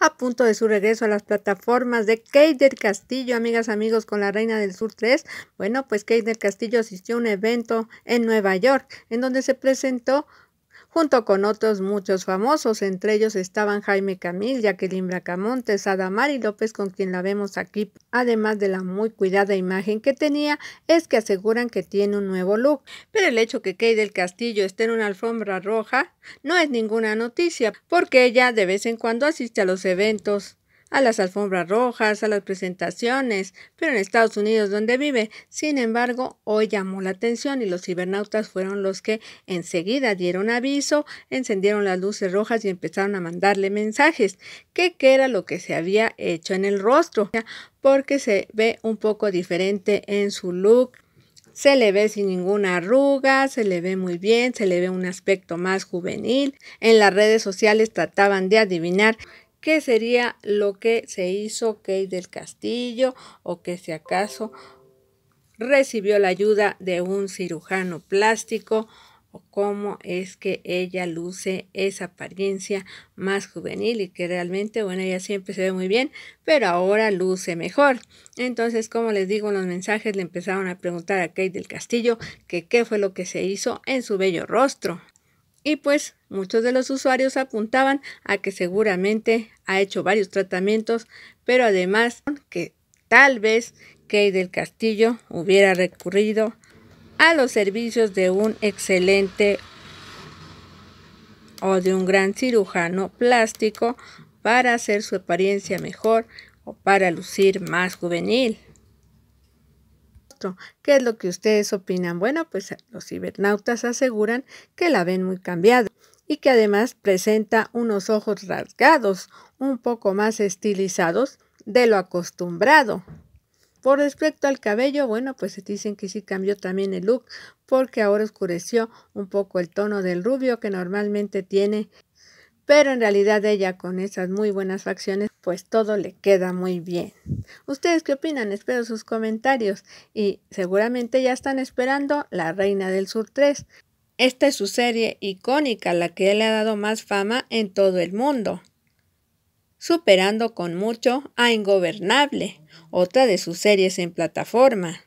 a punto de su regreso a las plataformas de Keider Castillo, amigas, amigos, con la Reina del Sur 3. Bueno, pues Keider Castillo asistió a un evento en Nueva York en donde se presentó junto con otros muchos famosos, entre ellos estaban Jaime Camil, Jacqueline Bracamontes, Adamari López, con quien la vemos aquí, además de la muy cuidada imagen que tenía, es que aseguran que tiene un nuevo look. Pero el hecho que Kay del Castillo esté en una alfombra roja no es ninguna noticia, porque ella de vez en cuando asiste a los eventos a las alfombras rojas, a las presentaciones, pero en Estados Unidos donde vive. Sin embargo, hoy llamó la atención y los cibernautas fueron los que enseguida dieron aviso, encendieron las luces rojas y empezaron a mandarle mensajes, qué era lo que se había hecho en el rostro, porque se ve un poco diferente en su look. Se le ve sin ninguna arruga, se le ve muy bien, se le ve un aspecto más juvenil. En las redes sociales trataban de adivinar qué sería lo que se hizo Kate del Castillo o que si acaso recibió la ayuda de un cirujano plástico o cómo es que ella luce esa apariencia más juvenil y que realmente, bueno, ella siempre se ve muy bien, pero ahora luce mejor. Entonces, como les digo, en los mensajes le empezaron a preguntar a Kate del Castillo que qué fue lo que se hizo en su bello rostro. Y pues muchos de los usuarios apuntaban a que seguramente ha hecho varios tratamientos, pero además que tal vez Kay del Castillo hubiera recurrido a los servicios de un excelente o de un gran cirujano plástico para hacer su apariencia mejor o para lucir más juvenil. ¿Qué es lo que ustedes opinan? Bueno, pues los cibernautas aseguran que la ven muy cambiada y que además presenta unos ojos rasgados, un poco más estilizados de lo acostumbrado. Por respecto al cabello, bueno, pues dicen que sí cambió también el look porque ahora oscureció un poco el tono del rubio que normalmente tiene pero en realidad ella con esas muy buenas facciones, pues todo le queda muy bien. ¿Ustedes qué opinan? Espero sus comentarios y seguramente ya están esperando La Reina del Sur 3. Esta es su serie icónica, la que le ha dado más fama en todo el mundo, superando con mucho a Ingobernable, otra de sus series en plataforma.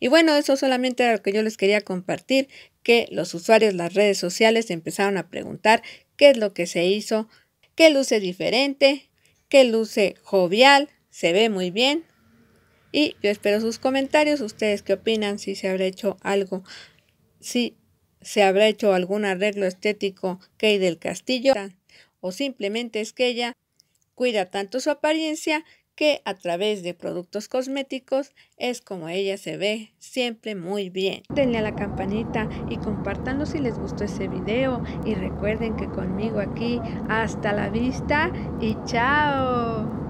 Y bueno, eso solamente era lo que yo les quería compartir, que los usuarios de las redes sociales empezaron a preguntar qué es lo que se hizo, qué luce diferente, qué luce jovial, se ve muy bien. Y yo espero sus comentarios, ustedes qué opinan, si se habrá hecho algo, si se habrá hecho algún arreglo estético que hay del Castillo o simplemente es que ella cuida tanto su apariencia que a través de productos cosméticos es como ella se ve siempre muy bien. Denle a la campanita y compartanlo si les gustó ese video y recuerden que conmigo aquí hasta la vista y chao.